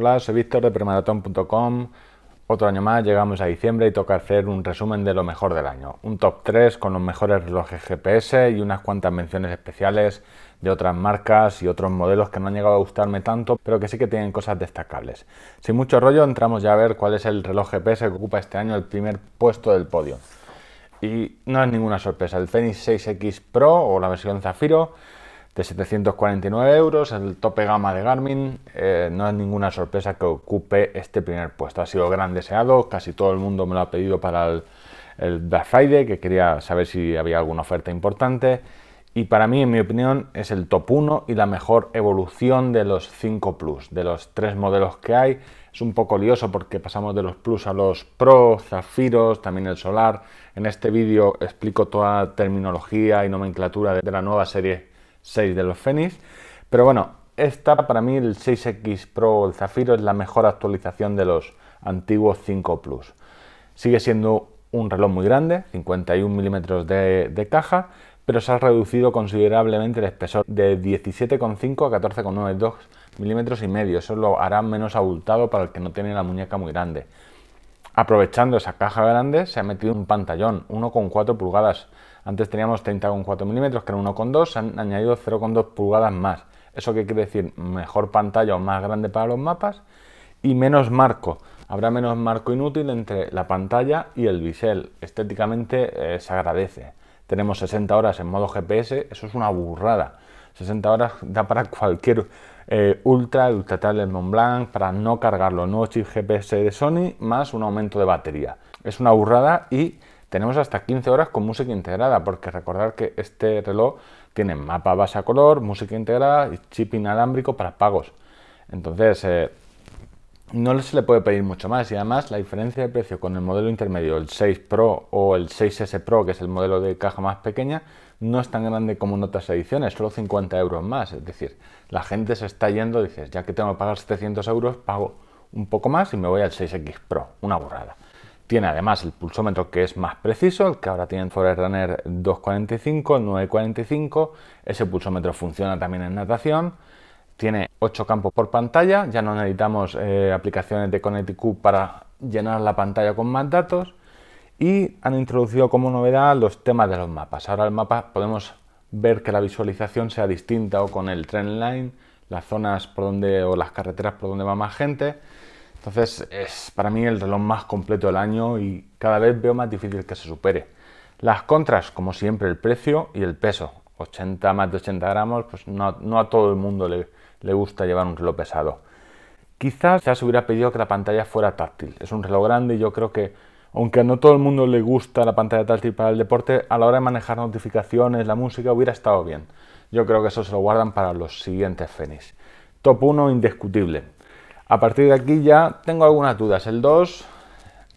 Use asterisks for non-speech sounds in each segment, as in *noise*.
Hola, soy Víctor de premaratón.com. Otro año más, llegamos a diciembre y toca hacer un resumen de lo mejor del año. Un top 3 con los mejores relojes GPS y unas cuantas menciones especiales de otras marcas y otros modelos que no han llegado a gustarme tanto, pero que sí que tienen cosas destacables. Sin mucho rollo, entramos ya a ver cuál es el reloj GPS que ocupa este año el primer puesto del podio. Y no es ninguna sorpresa, el Fenix 6X Pro o la versión Zafiro de 749 euros, el tope gama de Garmin. Eh, no es ninguna sorpresa que ocupe este primer puesto. Ha sido gran deseado, casi todo el mundo me lo ha pedido para el, el Black Friday, que quería saber si había alguna oferta importante. Y para mí, en mi opinión, es el top 1 y la mejor evolución de los 5 Plus, de los tres modelos que hay. Es un poco lioso porque pasamos de los Plus a los Pro, Zafiros, también el Solar. En este vídeo explico toda la terminología y nomenclatura de la nueva serie 6 de los Fenix. Pero bueno, esta para mí el 6X Pro el Zafiro es la mejor actualización de los antiguos 5 Plus. Sigue siendo un reloj muy grande, 51 milímetros de, caja, pero se ha reducido considerablemente el espesor de 17,5 a 14,92 milímetros y medio. Eso lo hará menos abultado para el que no tiene la muñeca muy grande. Aprovechando esa caja grande, se ha metido un pantallón, 1,4 pulgadas antes teníamos 30,4 milímetros, que era 1,2, se han añadido 0,2 pulgadas más. ¿Eso qué quiere decir? Mejor pantalla o más grande para los mapas y menos marco. Habrá menos marco inútil entre la pantalla y el bisel. Estéticamente eh, se agradece. Tenemos 60 horas en modo GPS, eso es una burrada. 60 horas *laughs* da para cualquier eh, Ultra, Ultra Tablet Mont Blanc, para no cargarlo. Nuevo chip GPS de Sony, más un aumento de batería. Es una burrada y tenemos hasta 15 horas con música integrada, porque recordar que este reloj tiene mapa base a color, música integrada y chip inalámbrico para pagos. Entonces, eh, no se le puede pedir mucho más y además la diferencia de precio con el modelo intermedio, el 6 Pro o el 6S Pro, que es el modelo de caja más pequeña, no es tan grande como en otras ediciones, solo 50 euros más. Es decir, la gente se está yendo, dices, ya que tengo que pagar 700 euros, pago un poco más y me voy al 6X Pro, una burrada. Tiene además el pulsómetro que es más preciso, el que ahora tienen Forerunner 245, 945. Ese pulsómetro funciona también en natación. Tiene 8 campos por pantalla. Ya no necesitamos eh, aplicaciones de Connecticut para llenar la pantalla con más datos. Y han introducido como novedad los temas de los mapas. Ahora el mapa podemos ver que la visualización sea distinta o con el trend line, las zonas por donde o las carreteras por donde va más gente. Entonces es para mí el reloj más completo del año y cada vez veo más difícil que se supere. Las contras, como siempre, el precio y el peso. 80 más de 80 gramos, pues no, a todo el mundo le, gusta llevar un reloj pesado. Quizás ya se hubiera pedido que la pantalla fuera táctil. Es un reloj grande y yo creo que, aunque no todo el mundo le gusta la pantalla táctil para el deporte, a la hora de manejar notificaciones, la música, hubiera estado bien. Yo creo que eso se lo guardan para los siguientes Fenix. Top 1 indiscutible a partir de aquí ya tengo algunas dudas. El 2,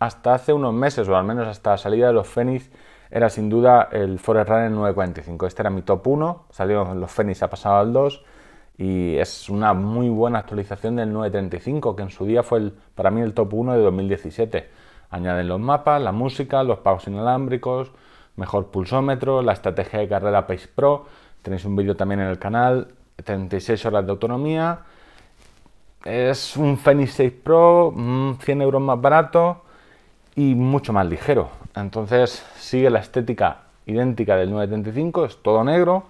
hasta hace unos meses, o al menos hasta la salida de los Fenix, era sin duda el el 945. Este era mi top 1, salieron los Fenix, ha pasado al 2 y es una muy buena actualización del 935, que en su día fue el, para mí el top 1 de 2017. Añaden los mapas, la música, los pagos inalámbricos, mejor pulsómetro, la estrategia de carrera Pace Pro, tenéis un vídeo también en el canal, 36 horas de autonomía, es un Fenix 6 Pro, 100 mm, euros más barato y mucho más ligero. Entonces sigue la estética idéntica del 935, es todo negro,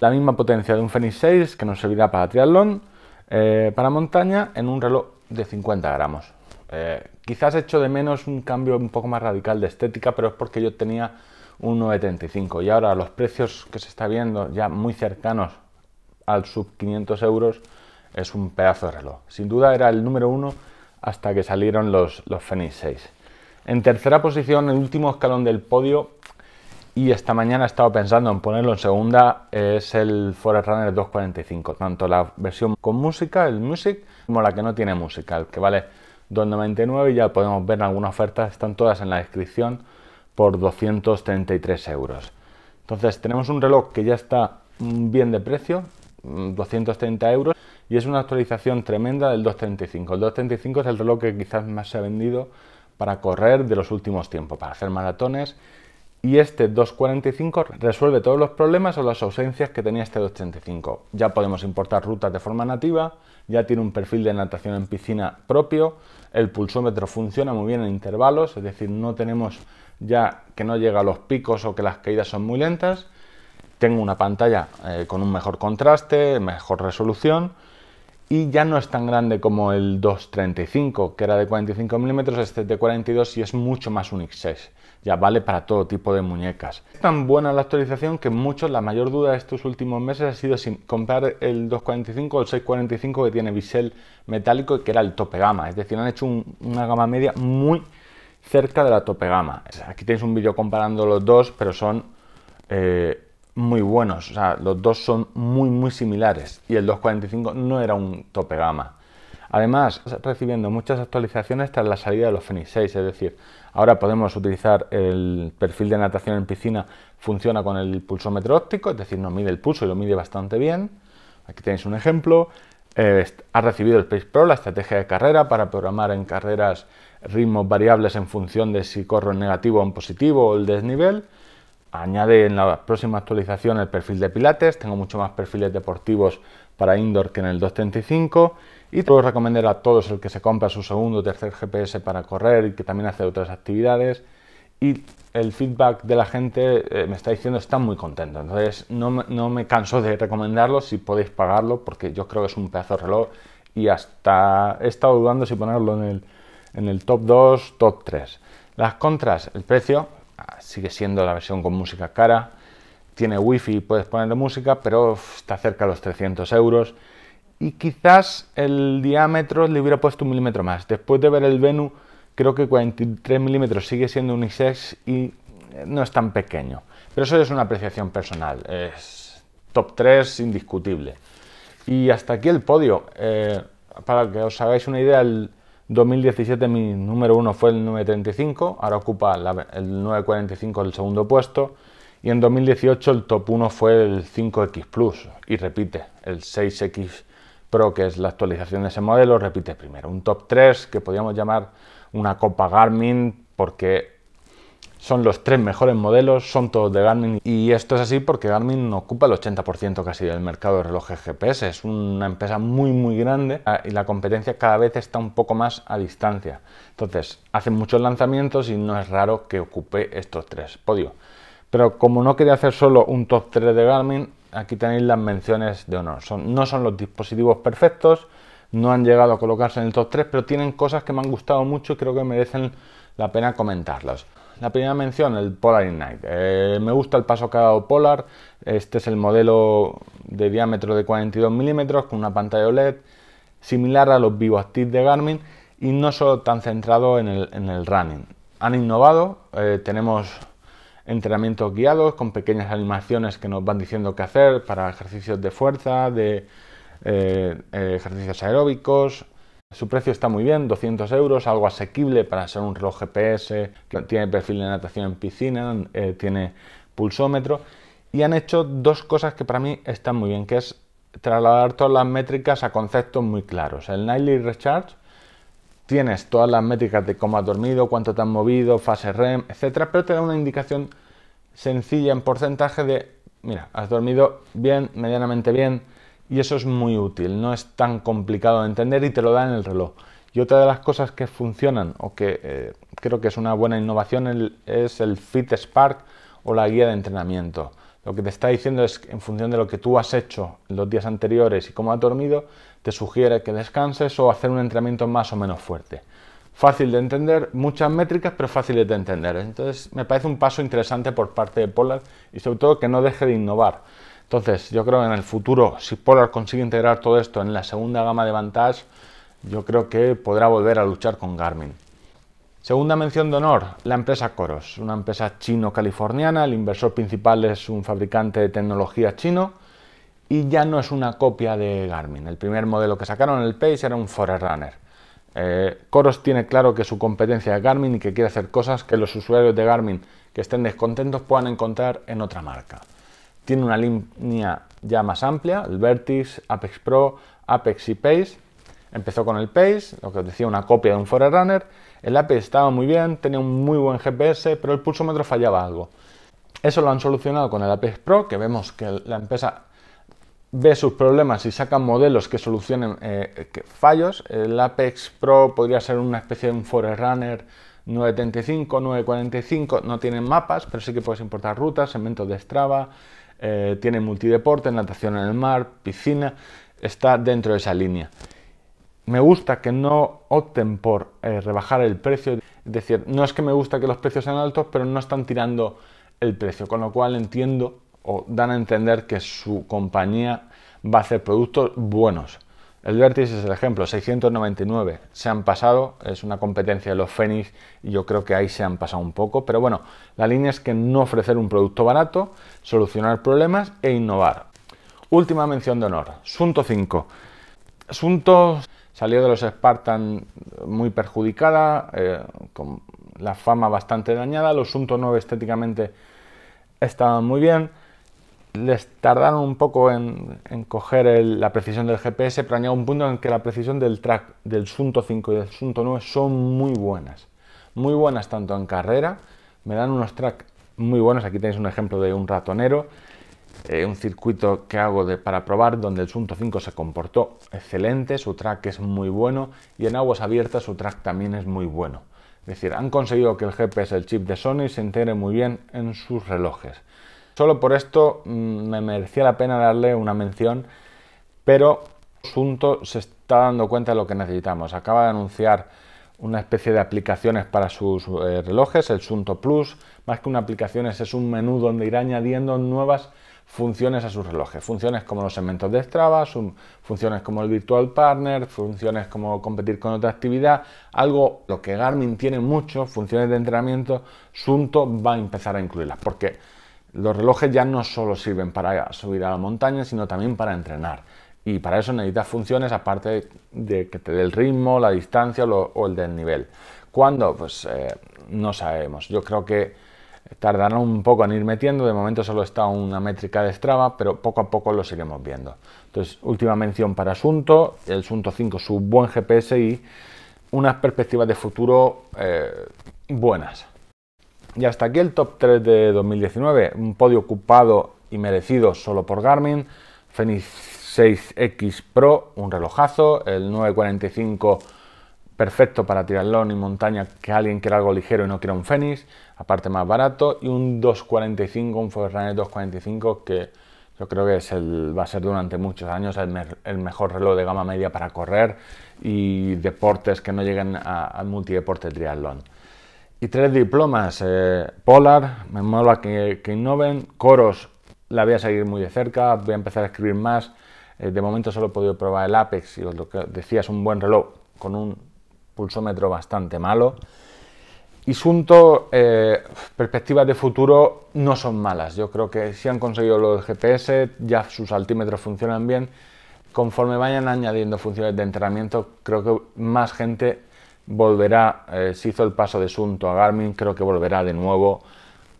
la misma potencia de un Fenix 6 que nos servirá para triatlón, eh, para montaña, en un reloj de 50 gramos. Eh, quizás quizás hecho de menos un cambio un poco más radical de estética, pero es porque yo tenía un 935 y ahora los precios que se está viendo ya muy cercanos al sub 500 euros es un pedazo de reloj. Sin duda era el número uno hasta que salieron los, los Fenix 6. En tercera posición, el último escalón del podio, y esta mañana he estado pensando en ponerlo en segunda, es el Forerunner 245, tanto la versión con música, el Music, como la que no tiene música, el que vale 2,99 y ya podemos ver alguna algunas ofertas, están todas en la descripción por 233 euros. Entonces tenemos un reloj que ya está bien de precio, 230 mm, euros y es una actualización tremenda del 235. El 235 es el reloj que quizás más se ha vendido para correr de los últimos tiempos, para hacer maratones. Y este 245 resuelve todos los problemas o las ausencias que tenía este 235. Ya podemos importar rutas de forma nativa, ya tiene un perfil de natación en piscina propio, el pulsómetro funciona muy bien en intervalos, es decir, no tenemos ya que no llega a los picos o que las caídas son muy lentas tengo una pantalla eh, con un mejor contraste, mejor resolución y ya no es tan grande como el 235 que era de 45 milímetros, este es de 42 y es mucho más un X6. Ya vale para todo tipo de muñecas. Es tan buena la actualización que muchos, la mayor duda de estos últimos meses ha sido si comprar el 245 o el 645 que tiene bisel metálico y que era el tope gama. Es decir, han hecho una gama media muy cerca de la tope gama. Aquí tenéis un vídeo comparando los dos, pero son eh, muy buenos, o sea, los dos son muy muy similares y el 245 no era un tope gama. Además, recibiendo muchas actualizaciones tras la salida de los Fenix 6, es decir, ahora podemos utilizar el perfil de natación en piscina, funciona con el pulsómetro óptico, es decir, nos mide el pulso y lo mide bastante bien. Aquí tenéis un ejemplo. Eh, ha recibido el Pace Pro la estrategia de carrera para programar en carreras ritmos variables en función de si corro en negativo o en positivo o el desnivel añade en la próxima actualización el perfil de pilates, tengo mucho más perfiles deportivos para indoor que en el 235 y te puedo recomendar a todos el que se compra su segundo o tercer GPS para correr y que también hace otras actividades y el feedback de la gente eh, me está diciendo está muy contento, entonces no me, no me canso de recomendarlo si podéis pagarlo porque yo creo que es un pedazo de reloj y hasta he estado dudando si ponerlo en el, en el top 2, top 3. Las contras, el precio, Ah, sigue siendo la versión con música cara. Tiene wifi, puedes ponerle música, pero está cerca de los 300 euros. Y quizás el diámetro le hubiera puesto un milímetro más. Después de ver el Venu, creo que 43 milímetros sigue siendo un unisex y eh, no es tan pequeño. Pero eso es una apreciación personal. Es top 3 indiscutible. Y hasta aquí el podio. Eh, para que os hagáis una idea, 2017 mi número 1 fue el 935, ahora ocupa el 945 el segundo puesto. Y en 2018 el top 1 fue el 5X Plus y repite, el 6X Pro, que es la actualización de ese modelo, repite primero. Un top 3 que podríamos llamar una copa Garmin porque son los tres mejores modelos, son todos de Garmin y esto es así porque Garmin ocupa el 80% casi del mercado de relojes GPS. Es una empresa muy muy grande ah, y la competencia cada vez está un poco más a distancia. Entonces, hacen muchos lanzamientos y no es raro que ocupe estos tres podios. Pero como no quería hacer solo un top 3 de Garmin, aquí tenéis las menciones de honor. no son los dispositivos perfectos, no han llegado a colocarse en el top 3, pero tienen cosas que me han gustado mucho y creo que merecen la pena comentarlas. La primera mención, el Polar Ignite. Eh, me gusta el paso cada Polar. Este es el modelo de diámetro de 42 milímetros con una pantalla OLED similar a los VivoActive de Garmin y no solo tan centrado en el, running. Han innovado, eh, tenemos entrenamientos guiados con pequeñas animaciones que nos van diciendo qué hacer para ejercicios de fuerza, de eh, ejercicios aeróbicos, su precio está muy bien, 200 euros, algo asequible para ser un reloj GPS, tiene perfil de natación en piscina, eh, tiene pulsómetro y han hecho dos cosas que para mí están muy bien, que es trasladar todas las métricas a conceptos muy claros. El Nightly Recharge tienes todas las métricas de cómo has dormido, cuánto te has movido, fase REM, etcétera, pero te da una indicación sencilla en porcentaje de, mira, has dormido bien, medianamente bien, y eso es muy útil, no es tan complicado de entender y te lo da en el reloj. Y otra de las cosas que funcionan o que eh, creo que es una buena innovación es el Fit Spark o la guía de entrenamiento. Lo que te está diciendo es en función de lo que tú has hecho los días anteriores y cómo has dormido, te sugiere que descanses o hacer un entrenamiento más o menos fuerte. Fácil de entender, muchas métricas, pero fáciles de entender. Entonces me parece un paso interesante por parte de Polar y sobre todo que no deje de innovar. Entonces, yo creo que en el futuro, si Polar consigue integrar todo esto en la segunda gama de Vantage, yo creo que podrá volver a luchar con Garmin. Segunda mención de honor, la empresa Coros, una empresa chino-californiana, el inversor principal es un fabricante de tecnología chino y ya no es una copia de Garmin. El primer modelo que sacaron, en el page era un Forerunner. Eh, Coros tiene claro que su competencia es Garmin y que quiere hacer cosas que los usuarios de Garmin que estén descontentos puedan encontrar en otra marca. Tiene una línea ya más amplia, el Vertix, Apex Pro, Apex y Pace. Empezó con el Pace, lo que os decía, una copia de un Forerunner. El Apex estaba muy bien, tenía un muy buen GPS, pero el pulsómetro fallaba algo. Eso lo han solucionado con el Apex Pro, que vemos que la empresa ve sus problemas y saca modelos que solucionen eh, fallos. El Apex Pro podría ser una especie de un Forerunner 935, 945, no tienen mapas, pero sí que puedes importar rutas, segmentos de Strava, eh, tiene multideporte, natación en el mar, piscina, está dentro de esa línea. Me gusta que no opten por eh, rebajar el precio, es decir, no es que me gusta que los precios sean altos, pero no están tirando el precio, con lo cual entiendo o dan a entender que su compañía va a hacer productos buenos. El Vértice es el ejemplo, 699 se han pasado, es una competencia de los Fénix y yo creo que ahí se han pasado un poco, pero bueno, la línea es que no ofrecer un producto barato, solucionar problemas e innovar. Última mención de honor, Sunto 5. Sunto salió de los Spartan muy perjudicada, eh, con la fama bastante dañada, los Sunto 9 estéticamente estaban muy bien, les tardaron un poco en, coger la precisión del GPS, pero añado un punto en que la precisión del track del Sunto 5 y del Sunto 9 son muy buenas. Muy buenas tanto en carrera, me dan unos tracks muy buenos, aquí tenéis un ejemplo de un ratonero, eh, un circuito que hago para probar donde el Sunto 5 se comportó excelente, su track es muy bueno y en aguas abiertas su track también es muy bueno. Es decir, han conseguido que el GPS, el chip de Sony, se integre muy bien en sus relojes. Solo por esto mm, me merecía la pena darle una mención, pero Sunto se está dando cuenta de lo que necesitamos. Acaba de anunciar una especie de aplicaciones para sus eh, relojes, el Sunto Plus, más que una aplicación es un menú donde irá añadiendo nuevas funciones a sus relojes, funciones como los segmentos de Strava, funciones como el Virtual Partner, funciones como competir con otra actividad, algo lo que Garmin tiene mucho, funciones de entrenamiento, Sunto va a empezar a incluirlas, porque los relojes ya no solo sirven para subir a la montaña, sino también para entrenar. Y para eso necesitas funciones aparte de que te dé el ritmo, la distancia o el desnivel. nivel. ¿Cuándo? Pues eh, no sabemos. Yo creo que tardarán un poco en ir metiendo. De momento solo está una métrica de Strava, pero poco a poco lo seguiremos viendo. Entonces, última mención para Asunto, el Asunto 5, su buen GPS y unas perspectivas de futuro eh, buenas. Y hasta aquí el top 3 de 2019, un podio ocupado y merecido solo por Garmin, Fenix 6X Pro, un relojazo, el 945 perfecto para triatlón y montaña que alguien quiera algo ligero y no quiera un Fenix, aparte más barato, y un 245, un Forerunner 245 que yo creo que es el, va a ser durante muchos años el, mejor reloj de gama media para correr y deportes que no lleguen al multideporte triatlón y tres diplomas. Eh, Polar, me mola que, innoven. Coros, la voy a seguir muy de cerca, voy a empezar a escribir más. Eh, de momento solo he podido probar el Apex y lo que decía es un buen reloj con un pulsómetro bastante malo. Y Sunto, eh, perspectivas de futuro no son malas. Yo creo que si han conseguido los GPS, ya sus altímetros funcionan bien. Conforme vayan añadiendo funciones de entrenamiento, creo que más gente volverá, eh, si hizo el paso de Sunto a Garmin, creo que volverá de nuevo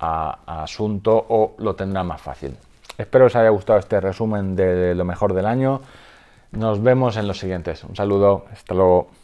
a, a Sunto o lo tendrá más fácil. Espero os haya gustado este resumen de lo mejor del año. Nos vemos en los siguientes. Un saludo, hasta luego.